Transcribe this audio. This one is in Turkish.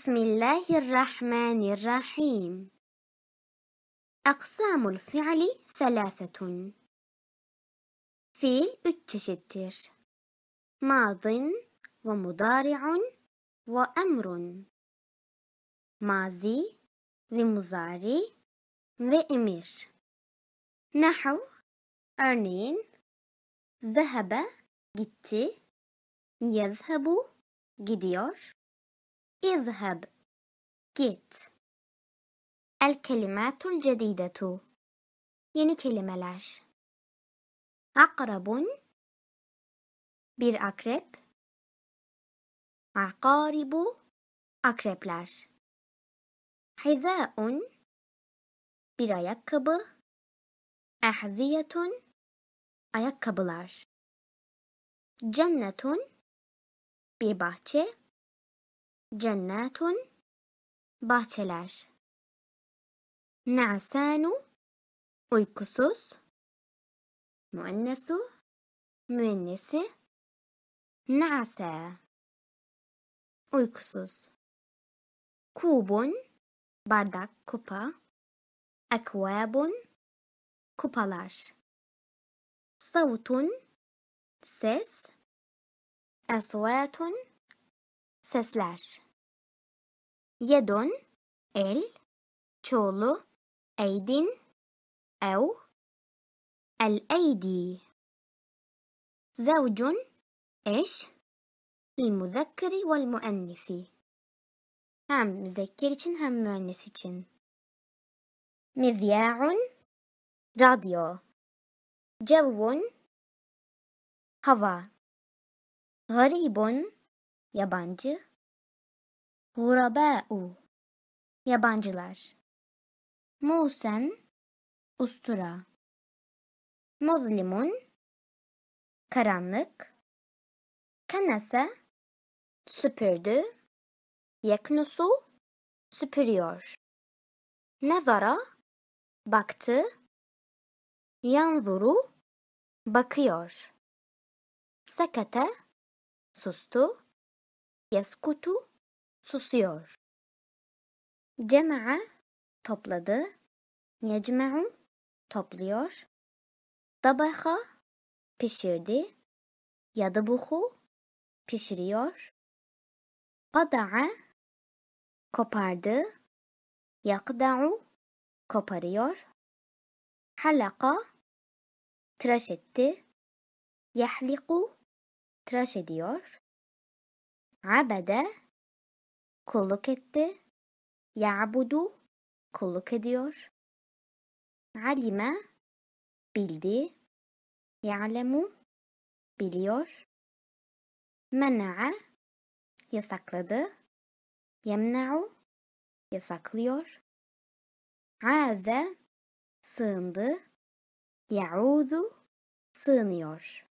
بسم الله الرحمن الرحيم أقسام الفعل ثلاثة فيل اتشتر ماض ومضارع وأمر ماضي ومضارع وأمر نحو أرنين ذهب جتي يذهب gidiyor اذهب git El kelimatul cedidetu Yeni kelimeler Akrabun Bir akrep Akaribu Akrepler Hizaun Bir ayakkabı Ehziyetun Ayakkabılar Cennetun Bir bahçe جنات باتلر نعسان أيكسوس مؤنث مؤنس نعسى أيكسوس كوب باردك كوبا أكواب كوبالر صوت سس أصوات sesler. Yedon, el, çoğulu, eydin, ev, الأيدي زوج إيش للمذكر والمؤنث هم مذكر için هم مؤنث için مذياع راديو جو هوا غريب yabancı Gurabâ'u yabancılar Musen ustura Muzlimun karanlık Kanase süpürdü Yeknusu süpürüyor Nevara baktı Yanzuru bakıyor Sekete sustu يسكت susuyor. Cema'a topladı. Yecme'u topluyor. Tabaha pişirdi. Yadabuhu pişiriyor. Kada'a kopardı. Yakda'u koparıyor. Halaka tıraş etti. Yahliku tıraş ediyor abede kulluk etti. Ya'budu kulluk ediyor. Alime bildi. Ya'lemu biliyor. Mena'a yasakladı. Yemna'u yasaklıyor. Aze sığındı. Ya'udu sığınıyor.